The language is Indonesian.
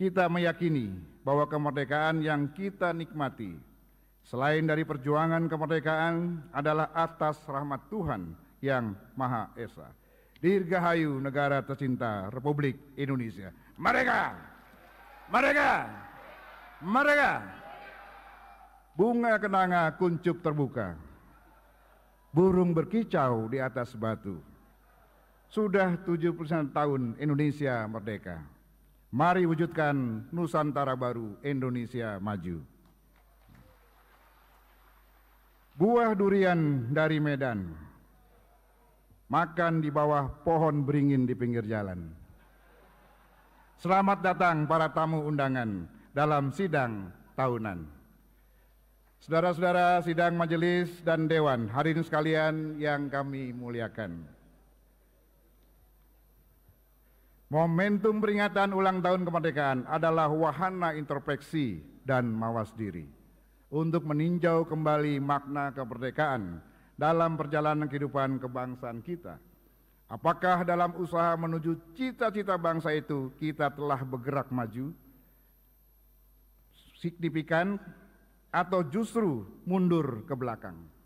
Kita meyakini bahwa kemerdekaan yang kita nikmati selain dari perjuangan kemerdekaan adalah atas rahmat Tuhan yang Maha Esa. Dirgahayu negara tercinta Republik Indonesia. Merdeka! Merdeka! Merdeka! Bunga kenanga kuncup terbuka. Burung berkicau di atas batu. Sudah 79 tahun Indonesia merdeka. Mari wujudkan Nusantara baru, Indonesia maju. Buah durian dari Medan, makan di bawah pohon beringin di pinggir jalan. Selamat datang para tamu undangan dalam sidang tahunan. Saudara-saudara sidang majelis dan dewan, hari ini sekalian yang kami muliakan. Momentum peringatan ulang tahun kemerdekaan adalah wahana introspeksi dan mawas diri untuk meninjau kembali makna kemerdekaan dalam perjalanan kehidupan kebangsaan kita. Apakah dalam usaha menuju cita-cita bangsa itu kita telah bergerak maju signifikan atau justru mundur ke belakang?